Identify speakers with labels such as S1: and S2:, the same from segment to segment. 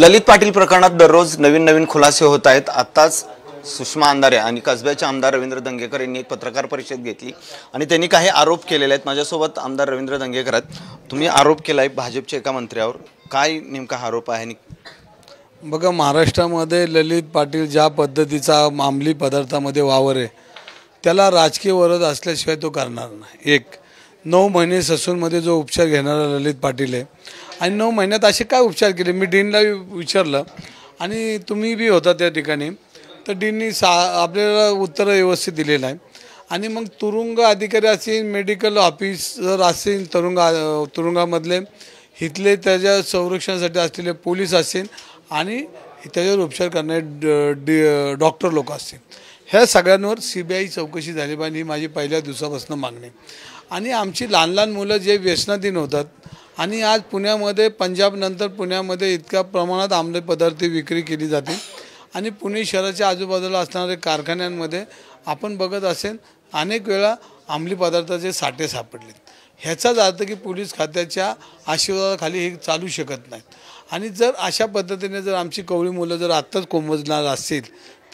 S1: ललित पाटील प्रकरणात दररोज नवीन नवीन खुलासे होत आहेत आत्ताच सुषमा अंधारे आणि कसब्याचे आमदार रवींद्र दंगेकर यांनी एक पत्रकार परिषद घेतली आणि त्यांनी काही आरोप केलेले आहेत माझ्यासोबत आमदार रवींद्र दंगेकर आहेत तुम्ही आरोप केला आहे भाजपच्या एका मंत्र्यावर काय नेमका आरोप आहे आणि
S2: बघा महाराष्ट्रामध्ये ललित पाटील ज्या पद्धतीचा मामली पदार्थामध्ये वावर आहे त्याला राजकीय वरद असल्याशिवाय तो करणार नाही एक नऊ महिने ससूनमध्ये जो उपचार घेणारा ललित पाटील आहे आणि नऊ महिन्यात असे काय उपचार केले मी डीनला विचारलं आणि तुम्ही बी होता त्या ठिकाणी तर डीननी सा आपल्याला उत्तर व्यवस्थित दिलेलं आहे आणि मग तुरुंग अधिकारी असेल मेडिकल ऑफिसर असेल तुरुंगा तुरुंगामधले इथले त्याच्या संरक्षणासाठी असलेले पोलीस असेल आणि त्याच्यावर उपचार करणारे ड डॉक्टर लोक असतील ह्या सगळ्यांवर सी बी आय चौकशी झाली पाहिजे ही माझी पहिल्या दिवसापासून मागणी आणि आमची लहान लहान मुलं जे व्यसनाधीन होतात आणि आज पुण्यामध्ये पंजाबनंतर पुण्यामध्ये इतक्या प्रमाणात आमले पदार्थ विक्री केली जाते आणि पुणे शहराच्या आजूबाजूला असणारे कारखान्यांमध्ये आपण बघत असेल अनेक वेळा आम्ली पदार्थाचे साठे सापडलेत ह्याचाच अर्थ की पोलीस खात्याच्या आशीर्वादाखाली हे चालू शकत नाहीत आणि जर अशा पद्धतीने जर आमची कवळी मुलं जर आत्ताच कोंबजणार असतील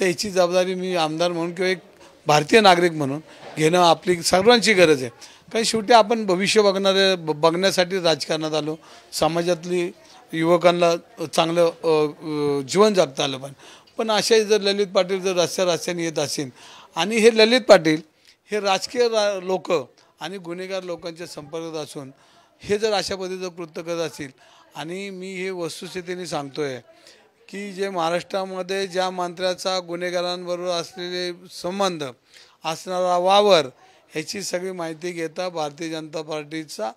S2: तर याची जबाबदारी मी आमदार म्हणून किंवा एक भारतीय नागरिक म्हणून घेणं आपली सर्वांची गरज आहे कारण शेवटी आपण भविष्य बघणारे बघण्यासाठी राजकारणात आलो समाजातली युवकांना चांगलं जीवन जगता आलं पण पण अशा जर ललित पाटील जर रस्त्या रस्त्याने येत असेल आणि हे ललित पाटील हे राजकीय रा लोक आणि गुन्हेगार लोकांच्या संपर्कात असून हे जर अशा पद्धतीचं कृत्य करत असतील आणि मी हे वस्तुस्थितीने सांगतो आहे की जे महाराष्ट्रामध्ये ज्या मंत्र्याचा गुन्हेगारांबरोबर असलेले संबंध असणारा वावर ह्याची सगळी माहिती घेता भारतीय जनता पार्टीचा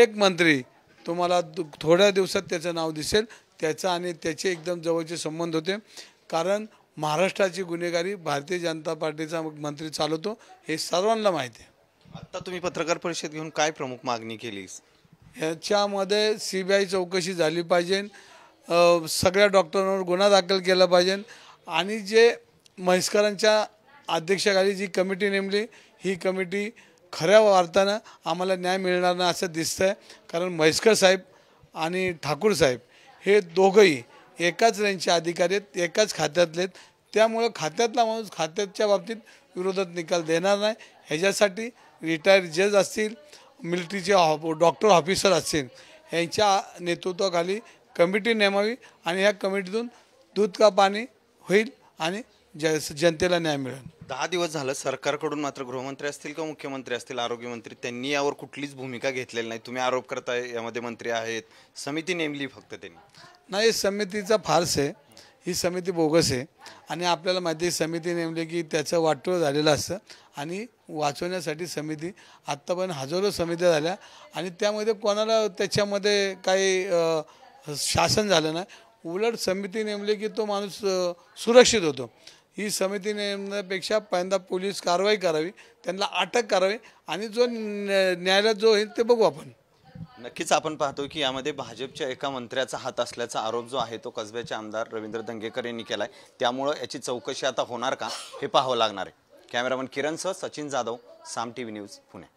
S2: एक मंत्री तुम्हाला दु थोड्या दिवसात त्याचं नाव दिसेल त्याचा आणि त्याचे एकदम जवळचे संबंध होते कारण महाराष्ट्राची गुन्हेगारी भारतीय जनता पार्टीचा मंत्री चालवतो हे सर्वांना माहिती आहे आत्ता तुम्ही पत्रकार परिषद घेऊन काय प्रमुख मागणी केलीस ह्याच्यामध्ये सी बी आय चौकशी झाली पाहिजे सगळ्या डॉक्टरांवर गुन्हा दाखल केला पाहिजे आणि जे म्हैसकरांच्या अध्यक्षाखाली जी कमिटी नेमली ही कमिटी खऱ्या वार्तानं आम्हाला न्याय मिळणार नाही असं दिसतं आहे कारण म्हैसकर साहेब आणि ठाकूर साहेब हे दोघंही एकाच रेंजचे अधिकारी आहेत एकाच खात्यातले आहेत त्यामुळं खात्यातला माणूस खात्याच्या बाबतीत विरोधात निकाल देणार नाही ह्याच्यासाठी रिटायर्ड जज असतील मिलिटरीचे डॉक्टर ऑफिसर असतील यांच्या नेतृत्वाखाली कमिटी नेमावी आणि या कमिटीतून दूध का पाणी होईल आणि ज जनतेला न्याय मिळेल
S1: दहा दिवस झालं सरकारकडून मात्र गृहमंत्री असतील किंवा मुख्यमंत्री असतील आरोग्यमंत्री त्यांनी यावर कुठलीच भूमिका घेतलेली नाही तुम्ही आरोप करताय यामध्ये मंत्री आहेत समिती नेमली फक्त त्यांनी नाही
S2: समितीचा फारस आहे ही समिती बोगस आहे आणि आपल्याला माहिती समिती नेमली की त्याचं वाटोळ झालेलं असतं आणि वाचवण्यासाठी समिती आत्तापर्यंत हजारो समित्या झाल्या आणि त्यामध्ये कोणाला त्याच्यामध्ये काही शासन झालं ना उलट समिती नेमली की तो माणूस सुरक्षित होतो ही समिती नेमण्यापेक्षा पहिल्यांदा पोलीस कारवाई करावी त्यांना अटक करावी आणि जो न्यायालयात जो येईल ते बघू आपण
S1: नक्कीच आपण पाहतो की यामध्ये भाजपच्या एका मंत्र्याचा हात असल्याचा आरोप जो आहे तो कसब्याचे आमदार रवींद्र दंगेकर यांनी केला आहे त्यामुळं याची चौकशी आता होणार का हे पाहावं लागणार आहे कॅमेरामन किरणसह Sachin Jadhav Saam T V news Pune